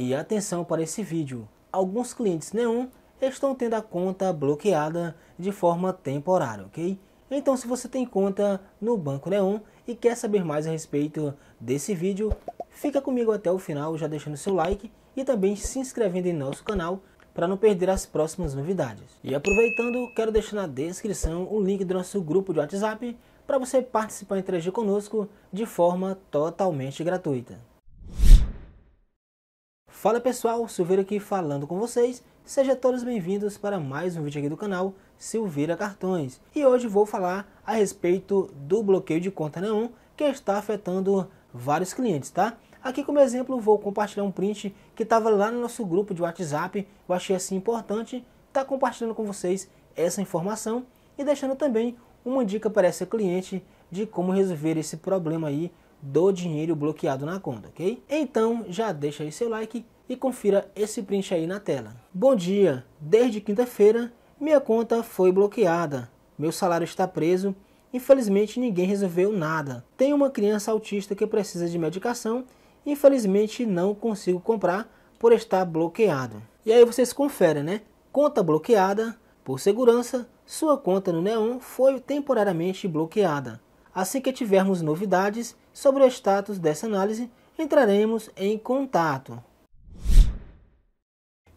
E atenção para esse vídeo. Alguns clientes Neon estão tendo a conta bloqueada de forma temporária, ok? Então se você tem conta no Banco Neon e quer saber mais a respeito desse vídeo, fica comigo até o final já deixando seu like e também se inscrevendo em nosso canal para não perder as próximas novidades. E aproveitando, quero deixar na descrição o link do nosso grupo de WhatsApp para você participar e interagir conosco de forma totalmente gratuita. Fala pessoal, Silveira aqui falando com vocês. Sejam todos bem-vindos para mais um vídeo aqui do canal Silveira Cartões. E hoje vou falar a respeito do bloqueio de conta Neon que está afetando vários clientes, tá? Aqui como exemplo vou compartilhar um print que estava lá no nosso grupo de WhatsApp. Eu achei assim importante estar tá compartilhando com vocês essa informação e deixando também uma dica para essa cliente de como resolver esse problema aí do dinheiro bloqueado na conta, ok? Então já deixa aí seu like e confira esse print aí na tela. Bom dia, desde quinta-feira minha conta foi bloqueada, meu salário está preso, infelizmente ninguém resolveu nada. Tenho uma criança autista que precisa de medicação, infelizmente não consigo comprar por estar bloqueado. E aí vocês conferem, né? Conta bloqueada, por segurança, sua conta no Neon foi temporariamente bloqueada. Assim que tivermos novidades sobre o status dessa análise, entraremos em contato.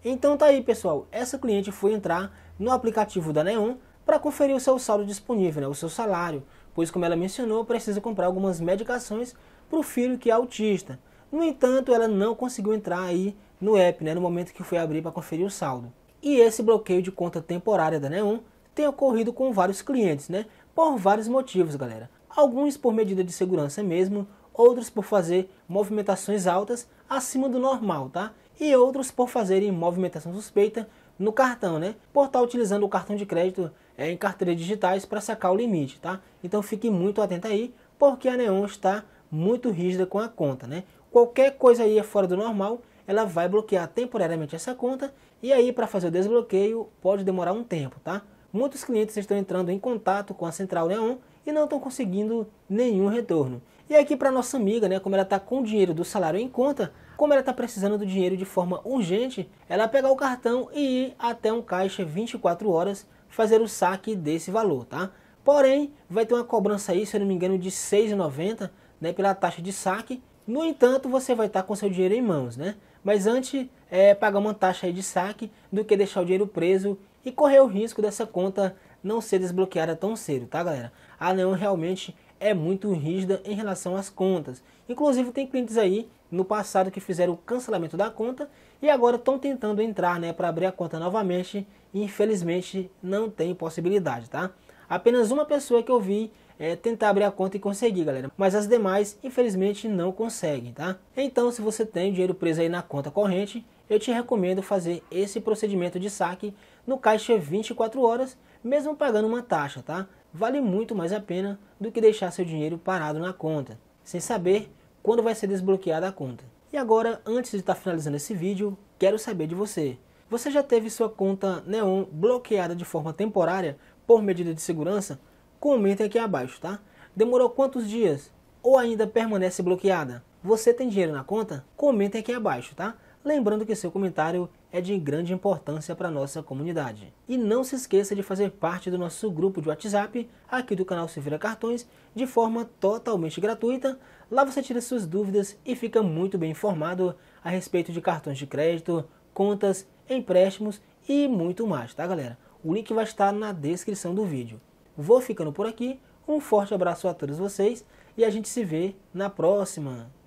Então tá aí pessoal, essa cliente foi entrar no aplicativo da Neon para conferir o seu saldo disponível, né, o seu salário, pois como ela mencionou, precisa comprar algumas medicações para o filho que é autista. No entanto, ela não conseguiu entrar aí no app, né, no momento que foi abrir para conferir o saldo. E esse bloqueio de conta temporária da Neon tem ocorrido com vários clientes, né, por vários motivos, galera alguns por medida de segurança mesmo, outros por fazer movimentações altas acima do normal, tá? E outros por fazerem movimentação suspeita no cartão, né? Por estar tá utilizando o cartão de crédito é, em carteiras digitais para sacar o limite, tá? Então fique muito atento aí, porque a Neon está muito rígida com a conta, né? Qualquer coisa aí fora do normal, ela vai bloquear temporariamente essa conta e aí para fazer o desbloqueio pode demorar um tempo, tá? Muitos clientes estão entrando em contato com a Central Neon e não estão conseguindo nenhum retorno. E aqui para nossa amiga, né, como ela está com o dinheiro do salário em conta, como ela está precisando do dinheiro de forma urgente, ela pegar o cartão e ir até um caixa 24 horas fazer o saque desse valor, tá? Porém, vai ter uma cobrança aí, se eu não me engano, de R$ 6,90 né, pela taxa de saque. No entanto, você vai estar tá com seu dinheiro em mãos, né? Mas antes, é pagar uma taxa de saque do que deixar o dinheiro preso e correr o risco dessa conta não ser desbloqueada tão cedo, tá galera? A Neon realmente é muito rígida em relação às contas. Inclusive tem clientes aí no passado que fizeram o cancelamento da conta e agora estão tentando entrar, né, para abrir a conta novamente e infelizmente não tem possibilidade, tá? Apenas uma pessoa que eu vi é, tentar abrir a conta e conseguir, galera. Mas as demais, infelizmente, não conseguem, tá? Então, se você tem dinheiro preso aí na conta corrente, eu te recomendo fazer esse procedimento de saque no caixa 24 horas mesmo pagando uma taxa, tá? Vale muito mais a pena do que deixar seu dinheiro parado na conta, sem saber quando vai ser desbloqueada a conta. E agora, antes de estar tá finalizando esse vídeo, quero saber de você. Você já teve sua conta Neon bloqueada de forma temporária por medida de segurança? Comenta aqui abaixo, tá? Demorou quantos dias? Ou ainda permanece bloqueada? Você tem dinheiro na conta? Comenta aqui abaixo, tá? Lembrando que seu comentário é de grande importância para nossa comunidade. E não se esqueça de fazer parte do nosso grupo de WhatsApp aqui do canal Se Cartões de forma totalmente gratuita. Lá você tira suas dúvidas e fica muito bem informado a respeito de cartões de crédito, contas, empréstimos e muito mais, tá galera? O link vai estar na descrição do vídeo. Vou ficando por aqui. Um forte abraço a todos vocês e a gente se vê na próxima.